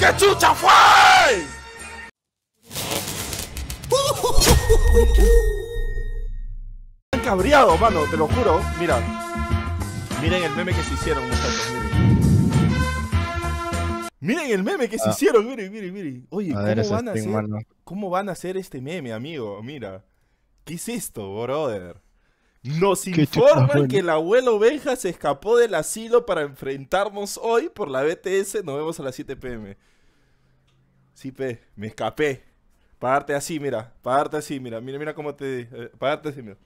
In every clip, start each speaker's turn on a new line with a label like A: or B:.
A: ¡Qué chucha fue! Están cabreados, mano, te lo juro. Mira. Miren el meme que se hicieron, muchachos. Miren, el meme que se ah. hicieron, miren, miren, miren. Oye, ¿cómo, van a hacer, ¿cómo van a hacer este meme, amigo? Mira. ¿Qué es esto, brother? Nos informan ah, que el abuelo oveja se escapó del asilo para enfrentarnos hoy por la BTS. Nos vemos a las 7 pm. Sí, pe, me escapé. Pagarte así, mira. Pagarte así, mira. Mira, mira cómo te. Eh, pagarte así, mira.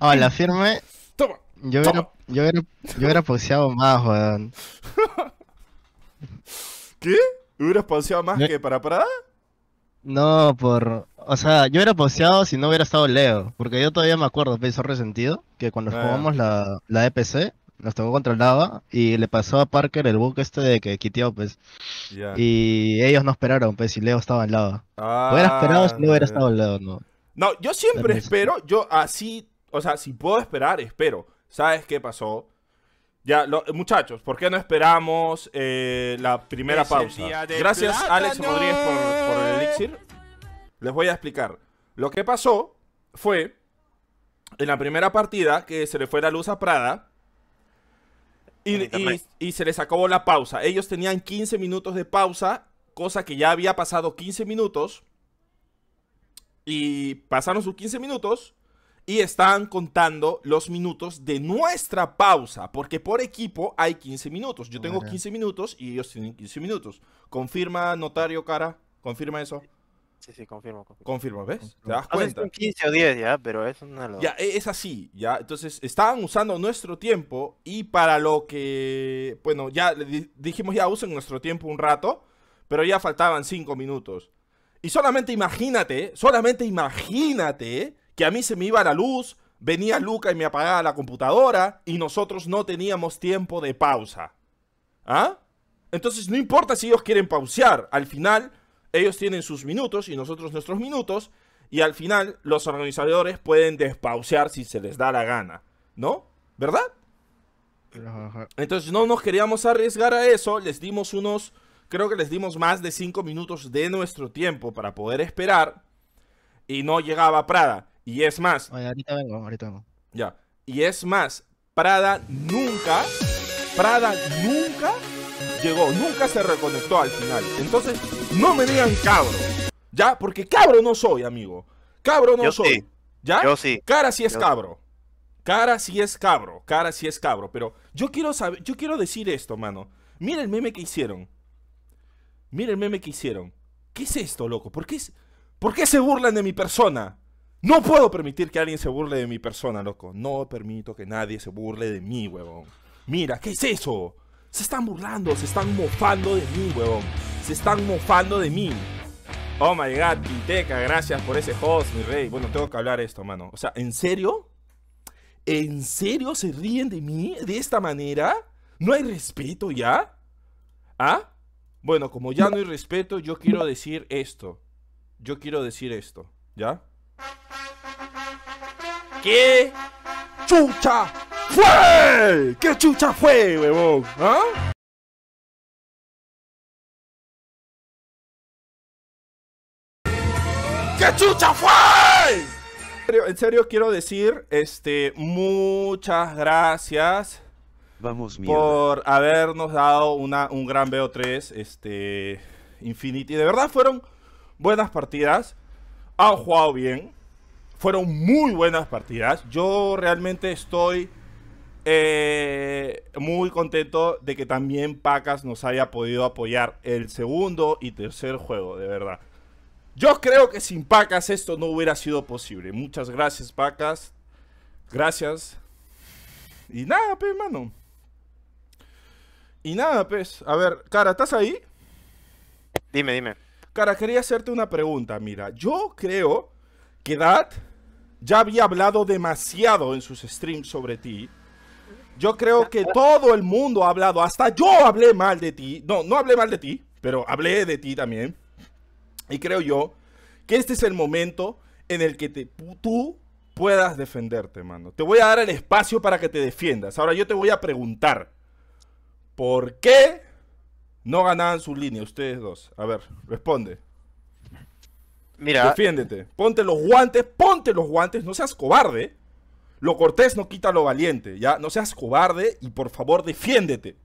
B: Hola, firme. Toma. Yo Hubiera, yo pauseado más, weón.
A: ¿Qué? ¿Hubieras pauseado más que para parada?
B: No, por o sea, yo hubiera poseado si no hubiera estado Leo, porque yo todavía me acuerdo, pensó resentido, que cuando ah, jugamos la, EPC, nos tocó contra Lava y le pasó a Parker el buque este de que quitió pues. Y ellos no esperaron, pues, si Leo estaba en Lava. hubiera esperado si no hubiera ah, estado Leo, ¿no?
A: No, yo siempre espero, yo así, o sea, si puedo esperar, espero. ¿Sabes qué pasó? Ya, muchachos, ¿por qué no esperamos eh, la primera pausa? Gracias, Alex Rodríguez, por el elixir. Les voy a explicar. Lo que pasó fue en la primera partida que se le fue la luz a Prada y, se les acabó la pausa. Ellos tenían 15 minutos de pausa, cosa que ya había pasado 15 minutos. Y pasaron sus 15 minutos y estaban contando los minutos de nuestra pausa, porque por equipo hay 15 minutos. Yo tengo 15 minutos y ellos tienen 15 minutos. Confirma, notario, cara, confirma
B: eso. Sí, sí, confirmo. Confirmo, ¿ves?
A: Te das cuenta. 15 o
B: 10 ya, pero es una lo... Ya,
A: e, es así, ya. Entonces, estaban usando nuestro tiempo y para lo que. Bueno, ya dijimos, ya usen nuestro tiempo un rato, pero ya faltaban 5 minutos. Y solamente imagínate, solamente imagínate que a mí se me iba la luz, venía Luca y me apagaba la computadora y nosotros no teníamos tiempo de pausa. ¿Ah? Entonces, no importa si ellos quieren pausear, al final ellos tienen sus minutos y nosotros nuestros minutos, y al final los organizadores pueden despausear si se les da la gana, ¿no? ¿Verdad? Entonces no nos queríamos arriesgar a eso, les dimos unos, creo que les dimos más de 5 minutos de nuestro tiempo para poder esperar, y no llegaba Prada. Y es más... ahorita vengo, ahorita vengo. Ya. Y es más, Prada nunca, Prada nunca llegó, nunca se reconectó al final. Entonces, no me digan cabro. ¿Ya? Porque cabro no soy, amigo. Cabro no soy. ¿Ya? Yo sí. Cara sí es cabro. Cara sí es cabro, cara sí es cabro, pero yo quiero saber, yo quiero decir esto, mano. Mira el meme que hicieron. Mira el meme que hicieron. ¿Qué es esto, loco? ¿Por qué, es, ¿Por qué se burlan de mi persona? No puedo permitir que alguien se burle de mi persona, loco. No permito que nadie se burle de mí, huevón. Mira, ¿qué es eso? Se están burlando, se están mofando de mí, huevón. Se están mofando de mí. Oh my god, Pinteca, gracias por ese host, mi rey. Bueno, tengo que hablar esto, mano. O sea, ¿en serio? ¿En serio se ríen de mí de esta manera? ¿No hay respeto ya? ¿Ah? Bueno, como ya no hay respeto, yo quiero decir esto. Yo quiero decir esto, ¿ya? ¿Qué? ¡Chucha! ¡Fue! ¿Qué chucha fue, huevón? ¿Ah? ¡Qué chucha fue! En serio quiero decir, este, muchas gracias Vamos, por habernos dado una, un gran BO3, este, Infinity. De verdad fueron buenas partidas, han jugado bien, fueron muy buenas partidas. Yo realmente estoy eh, muy contento de que también Pacas nos haya podido apoyar el segundo y tercer juego, de verdad. Yo creo que sin Pacas esto no hubiera sido posible. Muchas gracias, Pacas. Gracias. Y nada, pues, hermano. Y nada, pues. A ver, cara, ¿estás ahí? Dime, dime. Cara, quería hacerte una pregunta, mira. Yo creo que Dad ya había hablado demasiado en sus streams sobre ti. Yo creo que todo el mundo ha hablado, hasta yo hablé mal de ti. No, no hablé mal de ti, pero hablé de ti también. Y creo yo que este es el momento en el que tú puedas defenderte, mano. Te voy a dar el espacio para que te defiendas. Ahora yo te voy a preguntar, ¿por qué no ganaban su línea ustedes dos? A ver, responde. Mira. Defiéndete. Ponte los guantes, ponte los guantes, no seas cobarde. Lo cortés no quita lo valiente, ya. No seas cobarde y por favor defiéndete.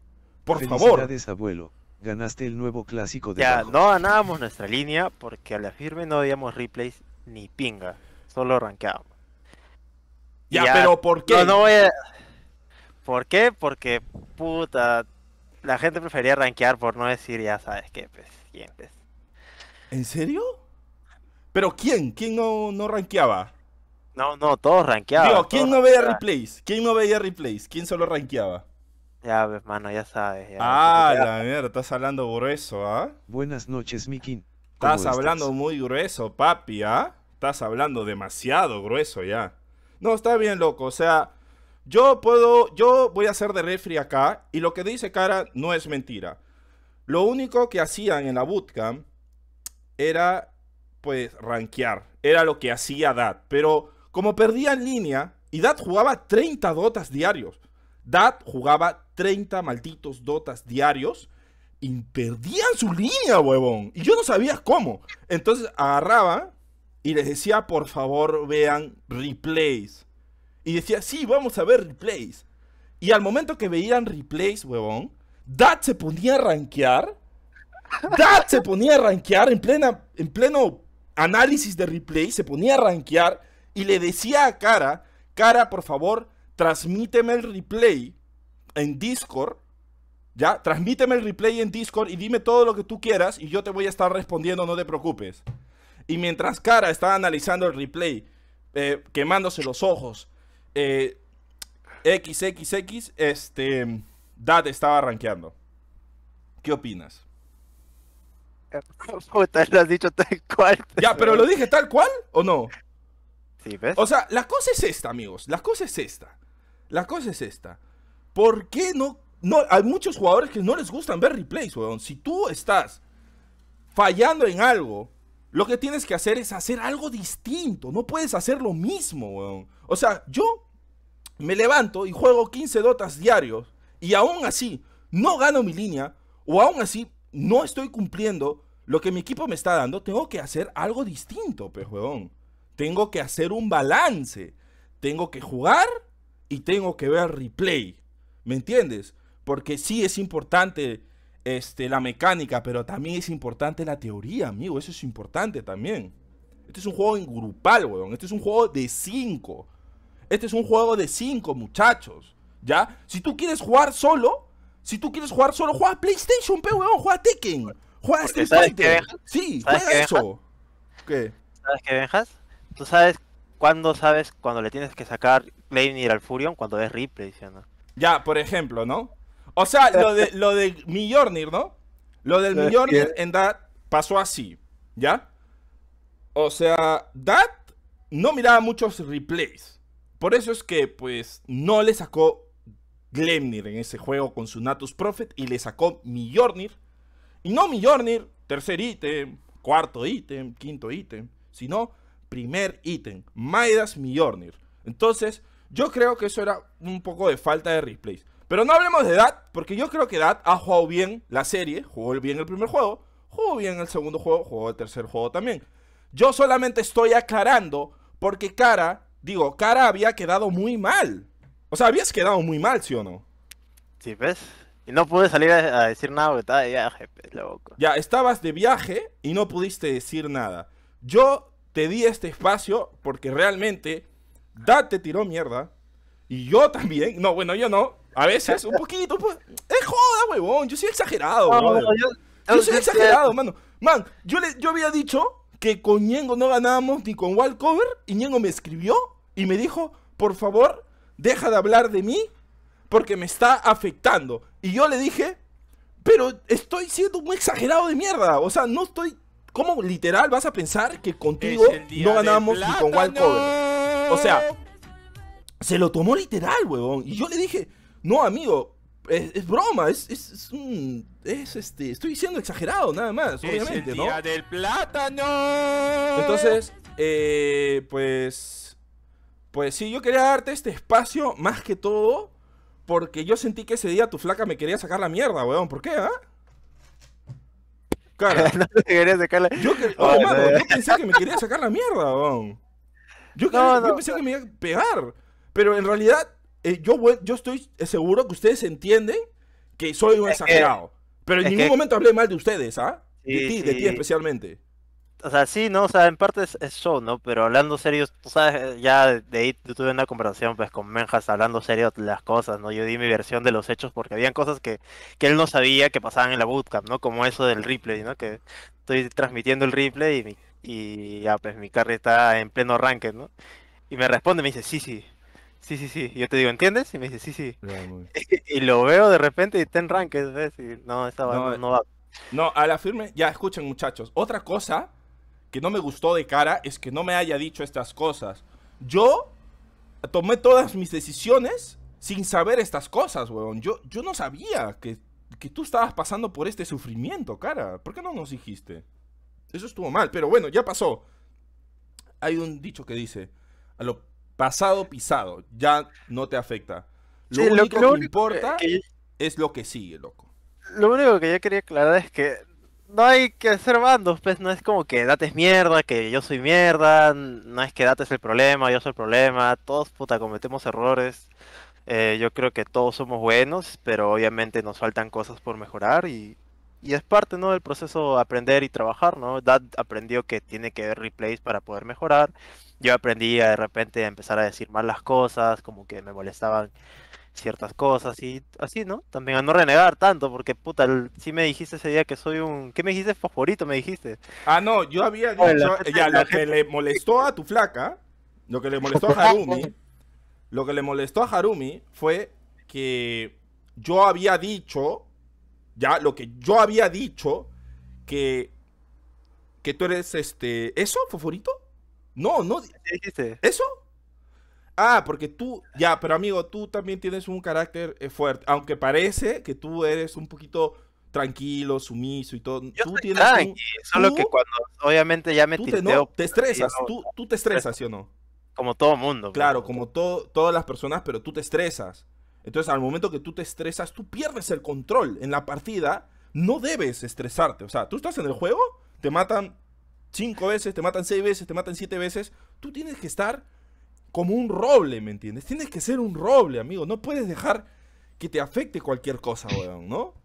A: Por Felicidades,
B: favor. abuelo. Ganaste el nuevo clásico de. Ya, no ganábamos nuestra línea porque a la firme no habíamos replays ni pinga. Solo ranqueábamos. Ya, pero ¿por qué? No, no voy a... ¿Por qué? Porque, puta, la gente prefería rankear por no decir ya sabes qué, pues, ¿En serio? ¿Pero quién? ¿Quién no, no rankeaba? No, no, todos ranqueaban. Digo, ¿quién no veía replays?
A: ¿Quién no veía replays? ¿Quién solo rankeaba? Ya, hermano, pues, ya sabes. ah, la mierda, estás hablando grueso, ¿ah? Buenas noches, Mikin. Estás hablando muy grueso, papi, ¿ah? Estás hablando demasiado grueso ya. No, está bien, loco, o sea, yo puedo, yo voy a hacer de refri acá y lo que dice cara no es mentira. Lo único que hacían en la bootcamp era, pues, rankear. Era lo que hacía Dad, pero como perdían en línea, y Dad jugaba 30 dotas diarios. Dad jugaba 30 malditos dotas diarios y perdían su línea, huevón. Y yo no sabía cómo. Entonces agarraba y les decía, por favor, vean replays. Y decía, sí, vamos a ver replays. Y al momento que veían replays, huevón, Dad se ponía a rankear. Dad se ponía a rankear en, plena, en pleno análisis de replay. Se ponía a rankear y le decía a Cara, Cara, por favor, transmíteme el replay en Discord. Ya, transmíteme el replay en Discord y dime todo lo que tú quieras y yo te voy a estar respondiendo, no te preocupes. Y mientras Cara estaba analizando el replay, eh, quemándose los ojos, XXX, eh, este, Dad estaba rankeando. ¿Qué opinas?
B: lo has dicho tal
A: cual. Ya, pero lo dije tal cual o no? O sea, la cosa es esta, amigos. La cosa es esta. La cosa es esta. ¿Por qué no? no hay muchos jugadores que no les gustan ver replays, weón. Si tú estás fallando en algo, lo que tienes que hacer es hacer algo distinto. No puedes hacer lo mismo, weón. O sea, yo me levanto y juego 15 dotas diarios y aún así no gano mi línea o aún así no estoy cumpliendo lo que mi equipo me está dando, tengo que hacer algo distinto, pues, weón. Tengo que hacer un balance. Tengo que jugar y tengo que ver replay. ¿Me entiendes? Porque sí es importante este, la mecánica, pero también es importante la teoría, amigo. Eso es importante también. Este es un juego en grupal, weón. Este es un juego de 5. Este es un juego de 5, muchachos. ¿Ya? Si tú quieres jugar solo, si tú quieres jugar solo, juega PlayStation, weón. Juega Tekken. Juega Street Fighter. Sí, juega eso.
B: ¿Qué? ¿Sabes qué dejas? Tú sabes cuándo sabes cuando le tienes que sacar Gleimnir al Furion cuando es replay, diciendo. Ya, por ejemplo, ¿no? O sea, lo de,
A: lo de ¿no?
B: Lo del Mjornir
A: en DAT pasó así, ¿ya? O sea, DAT no miraba muchos replays. Por eso es que, pues, no le sacó Glemnir en ese juego con su Natus Prophet y le sacó Mjornir. Y no Mjornir, tercer ítem, cuarto ítem, quinto ítem, sino primer ítem, Maidas Mjornir. Entonces, yo creo que eso era un poco de falta de replays. Pero no hablemos de Dad, porque yo creo que Dat ha jugado bien la serie, jugó bien el primer juego, jugó bien el segundo juego, jugó el tercer juego también. Yo solamente estoy aclarando porque Cara, digo, Cara había quedado muy mal. O sea, habías quedado muy mal, ¿sí o no? Sí, ¿ves? Pues. Y no pude salir a decir nada porque estaba de viaje, pues, loco. Ya, estabas de viaje y no pudiste decir nada. Yo te di este espacio porque realmente te tiró mierda. Y yo también. No, bueno, yo no. A veces, un poquito. Pues, es joda, huevón. Yo soy exagerado, Yo, soy exagerado, mano. Man, yo, le, yo había dicho que con Ñengo no ganábamos ni con Cover. Y Ñengo me escribió y me dijo, por favor, deja de hablar de mí porque me está afectando. Y yo le dije, pero estoy siendo muy exagerado de mierda. O sea, no estoy ¿Cómo literal vas a pensar que contigo no ganamos ni con Walcover, O sea, se lo tomó literal, weón. Y yo le dije, no, amigo, es, broma, es, es, un. este. Estoy diciendo exagerado, nada más, obviamente, es el día del plátano! Entonces, eh, pues. Pues sí, yo quería darte este espacio más que todo. Porque yo sentí que ese día tu flaca me quería sacar la mierda, weón. ¿Por qué, ah? Yo, pensé que me quería sacar la mierda, Yo, pensé que me iba a pegar. Pero en realidad, eh, yo, yo estoy seguro que ustedes entienden que soy un exagerado. pero en ningún momento hablé mal de ustedes, ¿ah? de ti, de ti especialmente
B: o sea, sí, ¿no? O sea, en parte es, show, ¿no? Pero hablando serio, tú sabes, eh, ya de ahí tuve una conversación pues con Menjas hablando serio las cosas, ¿no? Yo di mi versión de los hechos porque habían cosas que, que él no sabía que pasaban en la bootcamp, ¿no? Como eso del replay, ¿no? Que estoy transmitiendo el replay y, y ya pues mi carrera está en pleno ranking, ¿no? Y me responde, me dice, sí, sí, sí, sí, sí. yo te digo, ¿entiendes? Y me dice, sí, sí. y, lo veo de repente y está en ranked, ¿ves? no, esa no, no, va. No, a la firme, ya escuchen muchachos. Otra cosa
A: que no me gustó de cara es que no me haya dicho estas cosas. Yo tomé todas mis decisiones sin saber estas cosas, weón. Yo, yo no sabía que, que tú estabas pasando por este sufrimiento, cara. ¿Por qué no nos dijiste? Eso estuvo mal, pero bueno, ya pasó. Hay un dicho que dice, a lo pasado pisado, ya no te afecta. Lo, único, que no importa es lo que sigue, loco.
B: Lo único que yo quería aclarar es que no hay que ser bandos, pues no es como que Date es mierda, que yo soy mierda, no es que Date es el problema, yo soy el problema, todos puta cometemos errores. Eh, yo creo que todos somos buenos, pero obviamente nos faltan cosas por mejorar y, y es parte ¿no? del proceso aprender y trabajar, ¿no? Dad aprendió que tiene que ver replays para poder mejorar. Yo aprendí de repente a empezar a decir mal las cosas, como que me molestaban ciertas cosas y así, ¿no? También a no renegar tanto, porque puta, si me dijiste ese día que soy un... ¿Qué me dijiste? Fosforito, me dijiste.
A: Ah, no, yo había
B: dicho, ya, lo que le molestó a tu flaca, lo que le molestó a Harumi,
A: lo que le molestó a Harumi fue que yo había dicho, ya, lo que yo había dicho, que, que tú eres este... ¿Eso, Fosforito? No, no. dijiste? ¿Eso? Ah, porque tú, ya, pero amigo, tú también tienes un carácter eh, fuerte. Aunque parece que tú eres un poquito tranquilo, sumiso y todo. tú tienes un, solo que cuando obviamente ya
B: me tú te, estresas, tú,
A: te estresas, ¿sí o no? Como todo mundo. Pues, claro, como todo, todas las personas, pero tú te estresas. Entonces, al momento que tú te estresas, tú pierdes el control en la partida. No debes estresarte. O sea, tú estás en el juego, te matan cinco veces, te matan seis veces, te matan siete veces. Tú tienes que estar como un roble, ¿me entiendes? Tienes que ser un roble, amigo. No puedes dejar que te afecte cualquier cosa, weón, ¿no?